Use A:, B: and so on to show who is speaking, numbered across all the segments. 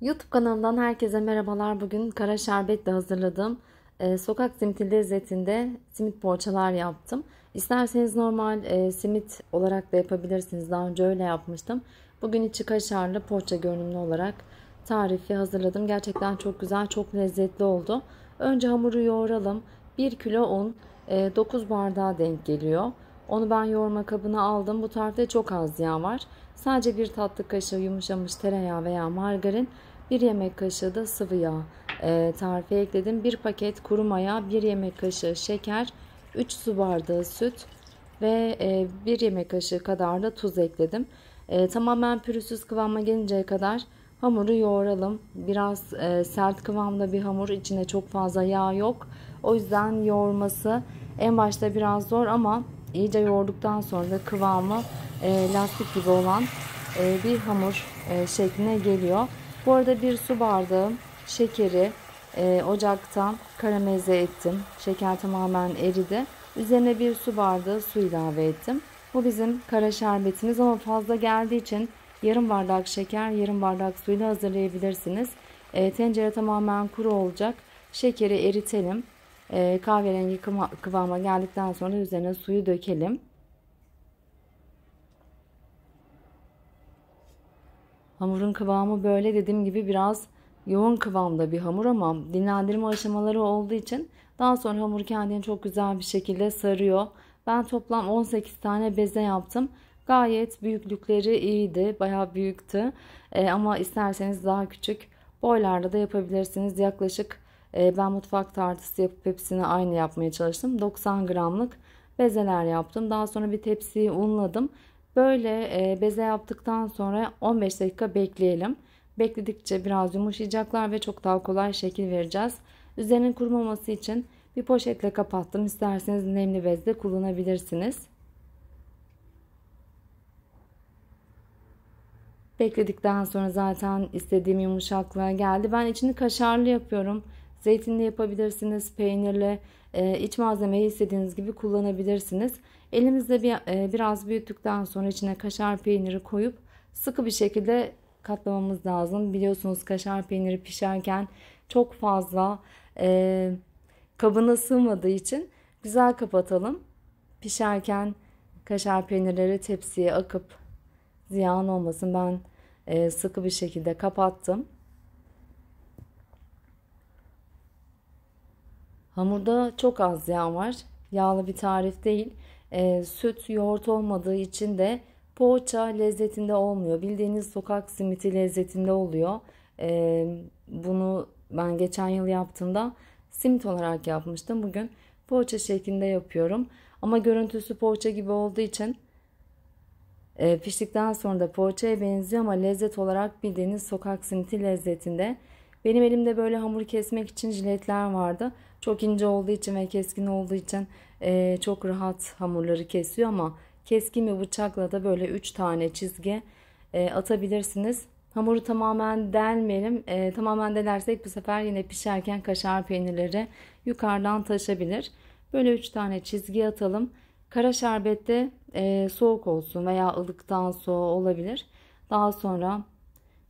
A: YouTube kanalından herkese merhabalar. Bugün kara şerbetle hazırladığım e, ee, sokak simit lezzetinde simit poğaçalar yaptım. İsterseniz normal e, simit olarak da yapabilirsiniz. Daha önce öyle yapmıştım. Bugün içi kaşarlı poğaça görünümlü olarak tarifi hazırladım. Gerçekten çok güzel, çok lezzetli oldu. Önce hamuru yoğuralım. 1 kilo un, e, 9 bardağa denk geliyor. Onu ben yoğurma kabına aldım. Bu tarifte çok az yağ var. Sadece bir tatlı kaşığı yumuşamış tereyağı veya margarin, bir yemek kaşığı da sıvı yağ e, tarife ekledim. Bir paket kuru maya, bir yemek kaşığı şeker, 3 su bardağı süt ve e, bir yemek kaşığı kadar da tuz ekledim. E, tamamen pürüzsüz kıvama gelinceye kadar hamuru yoğuralım. Biraz e, sert kıvamda bir hamur. içinde çok fazla yağ yok. O yüzden yoğurması en başta biraz zor ama iyice yoğurduktan sonra kıvamı e, lastik gibi olan e, bir hamur e, şekline geliyor. Bu arada bir su bardağı şekeri e, ocaktan karamelize ettim. Şeker tamamen eridi. Üzerine bir su bardağı su ilave ettim. Bu bizim kara şerbetimiz ama fazla geldiği için yarım bardak şeker, yarım bardak suyla hazırlayabilirsiniz. E, tencere tamamen kuru olacak. Şekeri eritelim e, kahverengi kıvama geldikten sonra üzerine suyu dökelim. Hamurun kıvamı böyle dediğim gibi biraz yoğun kıvamda bir hamur ama dinlendirme aşamaları olduğu için daha sonra hamur kendini çok güzel bir şekilde sarıyor. Ben toplam 18 tane beze yaptım. Gayet büyüklükleri iyiydi. baya büyüktü. E, ama isterseniz daha küçük boylarda da yapabilirsiniz. Yaklaşık ee, ben mutfak tartısı yapıp hepsini aynı yapmaya çalıştım. 90 gramlık bezeler yaptım. Daha sonra bir tepsiyi unladım. Böyle e, beze yaptıktan sonra 15 dakika bekleyelim. Bekledikçe biraz yumuşayacaklar ve çok daha kolay şekil vereceğiz. Üzerinin kurumaması için bir poşetle kapattım. İsterseniz nemli bezde kullanabilirsiniz. Bekledikten sonra zaten istediğim yumuşaklığa geldi. Ben içini kaşarlı yapıyorum. Zeytinli yapabilirsiniz, peynirle, iç malzemeyi istediğiniz gibi kullanabilirsiniz. Elimizde bir, e, biraz büyüttükten sonra içine kaşar peyniri koyup sıkı bir şekilde katlamamız lazım. Biliyorsunuz kaşar peyniri pişerken çok fazla e, kabına sığmadığı için güzel kapatalım. Pişerken kaşar peynirleri tepsiye akıp ziyan olmasın. Ben e, sıkı bir şekilde kapattım. Hamurda çok az yağ var. Yağlı bir tarif değil. E, süt, yoğurt olmadığı için de poğaça lezzetinde olmuyor. Bildiğiniz sokak simiti lezzetinde oluyor. E, bunu ben geçen yıl yaptığımda simit olarak yapmıştım. Bugün poğaça şeklinde yapıyorum. Ama görüntüsü poğaça gibi olduğu için e, piştikten sonra da poğaçaya benziyor ama lezzet olarak bildiğiniz sokak simiti lezzetinde. Benim elimde böyle hamuru kesmek için jiletler vardı. Çok ince olduğu için ve keskin olduğu için e, çok rahat hamurları kesiyor ama keskin bir bıçakla da böyle 3 tane çizgi e, atabilirsiniz. Hamuru tamamen delmeyelim. E, tamamen delersek bu sefer yine pişerken kaşar peynirleri yukarıdan taşabilir. Böyle 3 tane çizgi atalım. Kara şerbette e, soğuk olsun veya ılıktan soğuğu olabilir. Daha sonra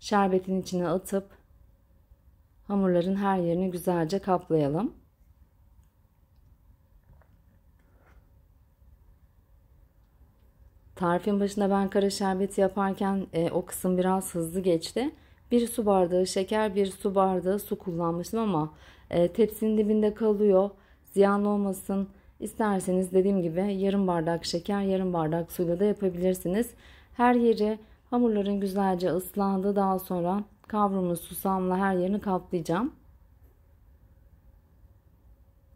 A: şerbetin içine atıp hamurların her yerini güzelce kaplayalım. Tarifin başında ben kara şerbeti yaparken e, o kısım biraz hızlı geçti. Bir su bardağı şeker, bir su bardağı su kullanmıştım ama e, tepsinin dibinde kalıyor. Ziyan olmasın. İsterseniz dediğim gibi yarım bardak şeker, yarım bardak suyla da yapabilirsiniz. Her yeri hamurların güzelce ıslandı. Daha sonra Kavrumu susamla her yerini kaplayacağım.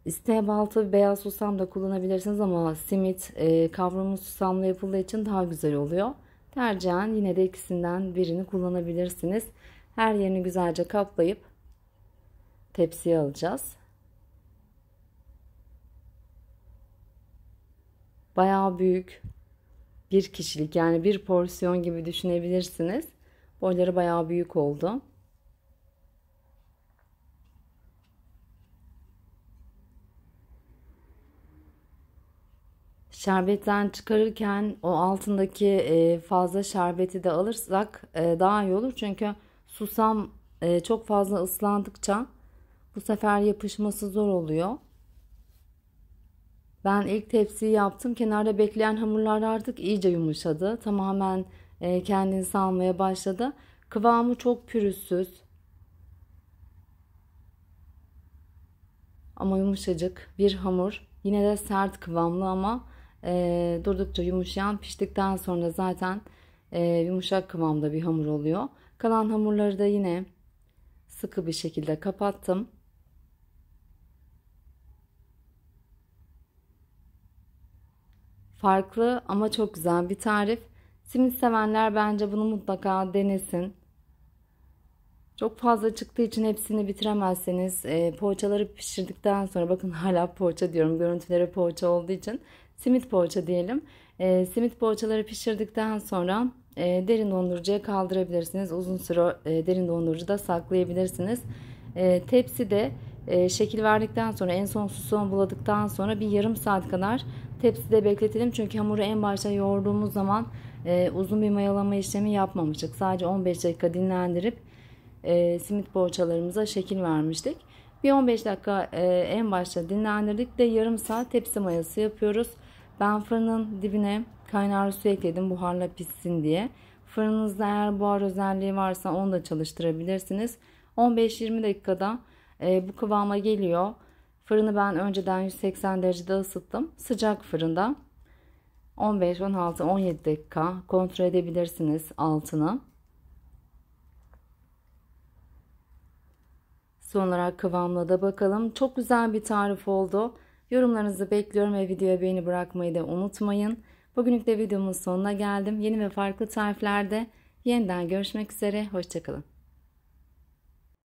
A: İsteğe balta beyaz susam da kullanabilirsiniz ama simit e, kavrumu susamla yapıldığı için daha güzel oluyor. Tercihen yine de ikisinden birini kullanabilirsiniz. Her yerini güzelce kaplayıp tepsiye alacağız. Bayağı büyük bir kişilik yani bir porsiyon gibi düşünebilirsiniz. Boyları bayağı büyük oldu. Şerbetten çıkarırken o altındaki e, fazla şerbeti de alırsak e, daha iyi olur. Çünkü susam e, çok fazla ıslandıkça bu sefer yapışması zor oluyor. Ben ilk tepsiyi yaptım. Kenarda bekleyen hamurlar artık iyice yumuşadı. Tamamen e, kendini salmaya başladı. Kıvamı çok pürüzsüz. Ama yumuşacık bir hamur. Yine de sert kıvamlı ama e, durdukça yumuşayan piştikten sonra zaten e, yumuşak kıvamda bir hamur oluyor. Kalan hamurları da yine sıkı bir şekilde kapattım. Farklı ama çok güzel bir tarif. Simit sevenler bence bunu mutlaka denesin. Çok fazla çıktığı için hepsini bitiremezseniz e, poğaçaları pişirdikten sonra bakın hala poğaça diyorum görüntülere poğaça olduğu için simit poğaça diyelim. E, simit poğaçaları pişirdikten sonra e, derin dondurucuya kaldırabilirsiniz. Uzun süre e, derin dondurucuda saklayabilirsiniz. E, tepside e, şekil verdikten sonra en son susamı buladıktan sonra bir yarım saat kadar Tepside bekletelim çünkü hamuru en başta yoğurduğumuz zaman e, uzun bir mayalama işlemi yapmamıştık. Sadece 15 dakika dinlendirip e, simit poğaçalarımıza şekil vermiştik. Bir 15 dakika e, en başta dinlendirdik de yarım saat tepsi mayası yapıyoruz. Ben fırının dibine kaynar su ekledim buharla pişsin diye. Fırınınızda eğer buhar özelliği varsa onu da çalıştırabilirsiniz. 15-20 dakikada e, bu kıvama geliyor. Fırını ben önceden 180 derecede ısıttım. Sıcak fırında 15, 16, 17 dakika kontrol edebilirsiniz altını. Son olarak kıvamına da bakalım. Çok güzel bir tarif oldu. Yorumlarınızı bekliyorum ve videoya beğeni bırakmayı da unutmayın. Bugünlük de videomun sonuna geldim. Yeni ve farklı tariflerde yeniden görüşmek üzere. Hoşçakalın.